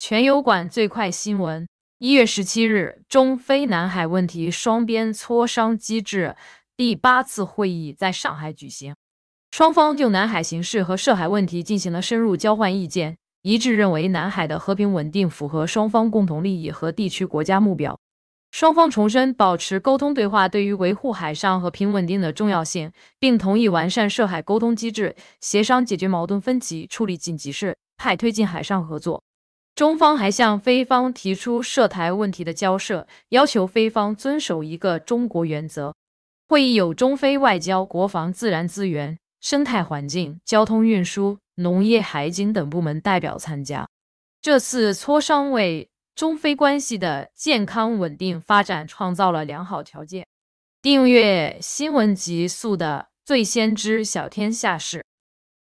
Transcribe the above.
全油管最快新闻：一月十七日，中非南海问题双边磋商机制第八次会议在上海举行。双方就南海形势和涉海问题进行了深入交换意见，一致认为南海的和平稳定符合双方共同利益和地区国家目标。双方重申保持沟通对话对于维护海上和平稳定的重要性，并同意完善涉海沟通机制，协商解决矛盾分歧，处理紧急事态，推进海上合作。中方还向菲方提出涉台问题的交涉，要求菲方遵守一个中国原则。会议有中非外交、国防、自然资源、生态环境、交通运输、农业、海警等部门代表参加。这次磋商为中非关系的健康稳定发展创造了良好条件。订阅新闻极速的，最先知小天下事。